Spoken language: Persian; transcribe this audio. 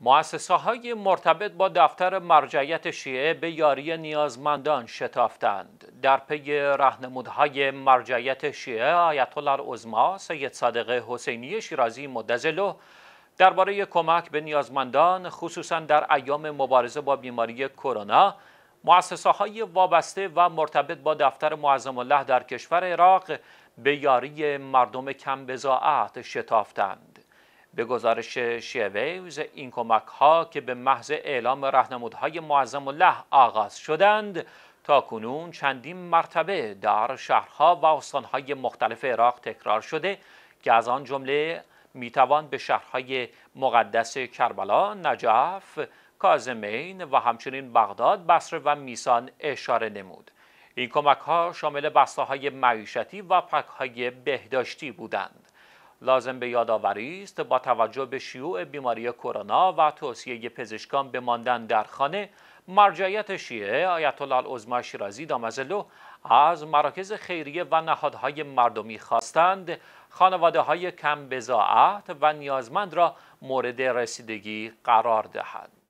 مؤسسه های مرتبط با دفتر مرجعیت شیعه به یاری نیازمندان شتافتند. در پی رهنمودهای مرجعیت شیعه آیت الله سید صادق حسینی شیرازی مدزلو درباره کمک به نیازمندان خصوصا در ایام مبارزه با بیماری کرونا مؤسسه های وابسته و مرتبط با دفتر معظم الله در کشور عراق به یاری مردم کم بزاعت شتافتند. به گزارش شیویز این کمک ها که به محض اعلام رهنمودهای معظم الله آغاز شدند تا کنون چندین مرتبه در شهرها و استانهای مختلف عراق تکرار شده که از آن جمله میتوان به شهرهای مقدس کربلا، نجف، کازمین و همچنین بغداد، بصره و میسان اشاره نمود. این کمک ها شامل بسته های معیشتی و پک های بهداشتی بودند. لازم به یادآوری است با توجه به شیوع بیماری کرونا و توصیه پزشکان به ماندن در خانه مرجعیت شیعه آیت الله العظما شیرازی دامزلو از مراکز خیریه و نهادهای مردمی خواستند خانواده های کم بزاعت و نیازمند را مورد رسیدگی قرار دهند.